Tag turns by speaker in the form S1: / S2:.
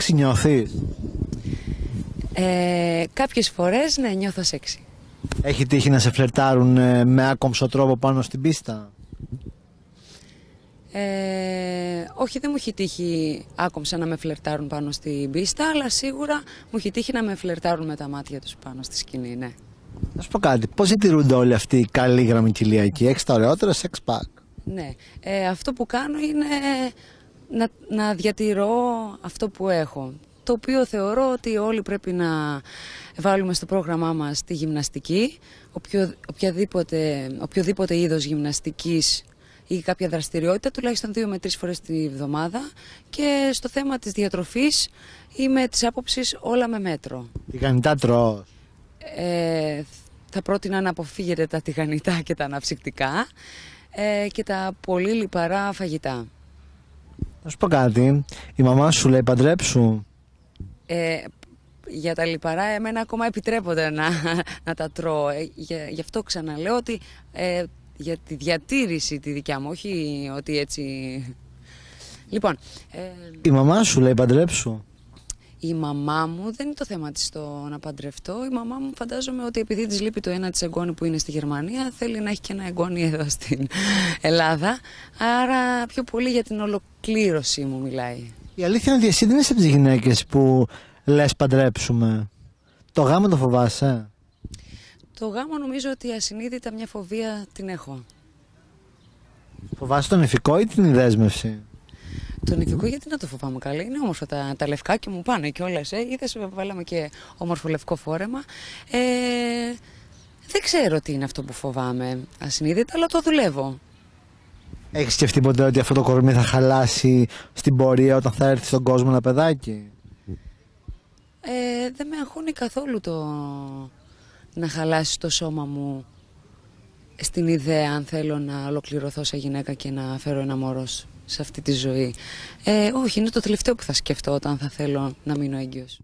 S1: σεξι νιώθεις?
S2: Ε, κάποιες φορές ναι, νιώθω σεξι.
S1: Έχει τύχει να σε φλερτάρουν ε, με άκομψο τρόπο πάνω στην πίστα?
S2: Ε, όχι, δεν μου έχει τύχει άκομψα να με φλερτάρουν πάνω στην πίστα, αλλά σίγουρα μου έχει τύχει να με φλερτάρουν με τα μάτια τους πάνω στη σκηνή, ναι.
S1: Να σου πω κάτι, πώς ζητηρούνται όλοι αυτοί οι καλοί γραμμικηλιακοί, έχεις τα ωραιότερα σεξ πακ.
S2: Ναι, ε, αυτό που κάνω είναι να, να διατηρώ αυτό που έχω το οποίο θεωρώ ότι όλοι πρέπει να βάλουμε στο πρόγραμμά μας τη γυμναστική, οποιο, οποιοδήποτε είδος γυμναστικής ή κάποια δραστηριότητα, τουλάχιστον δύο με τρεις φορές τη εβδομάδα. Και στο θέμα της διατροφής είμαι της άποψης όλα με μέτρο.
S1: Τηγανιτά τρώω.
S2: Ε, θα πρότεινα να αποφύγετε τα τηγανιτά και τα αναψυκτικά ε, και τα πολύ λιπαρά φαγητά. Να σου πω
S1: κάτι. Η μαμά σου λέει παντρέψου.
S2: Ε, για τα λιπαρά εμένα ακόμα επιτρέπονται να, να τα τρώω. Ε, γι' αυτό ξαναλέω ότι ε, για τη διατήρηση τη δικιά μου, όχι ότι έτσι... Λοιπόν... Ε,
S1: Η μαμά σου λέει παντρέψου
S2: η μαμά μου δεν είναι το θέμα της το να παντρευτώ. Η μαμά μου φαντάζομαι ότι επειδή της λείπει το ένα της εγγόνη που είναι στη Γερμανία θέλει να έχει και ένα εγγόνη εδώ στην Ελλάδα. Άρα πιο πολύ για την ολοκλήρωση μου μιλάει.
S1: Η αλήθεια είναι ότι εσύ δεν είσαι από τις γυναίκες που λες παντρέψουμε. Το γάμο το φοβάσαι.
S2: Το γάμο νομίζω ότι ασυνείδητα μια φοβία την έχω.
S1: Φοβάσαι τον ηθικό ή την δέσμευση.
S2: Τον ειδικό γιατί να το φοβάμαι καλά. Είναι όμορφα τα, τα λευκά και μου πάνε και όλα. σε Είδες, βάλαμε και όμορφο λευκό φόρεμα. Ε, δεν ξέρω τι είναι αυτό που φοβάμαι ασυνείδητα, αλλά το δουλεύω.
S1: Έχεις σκεφτεί ποτέ ότι αυτό το κορμί θα χαλάσει στην πορεία όταν θα έρθει στον κόσμο ένα παιδάκι.
S2: Ε, δεν με αγχώνει καθόλου το να χαλάσει το σώμα μου στην ιδέα αν θέλω να ολοκληρωθώ σε γυναίκα και να φέρω ένα μωρό σε αυτή τη ζωή. Ε, όχι, είναι το τελευταίο που θα σκεφτώ όταν θα θέλω να μείνω έγκυος.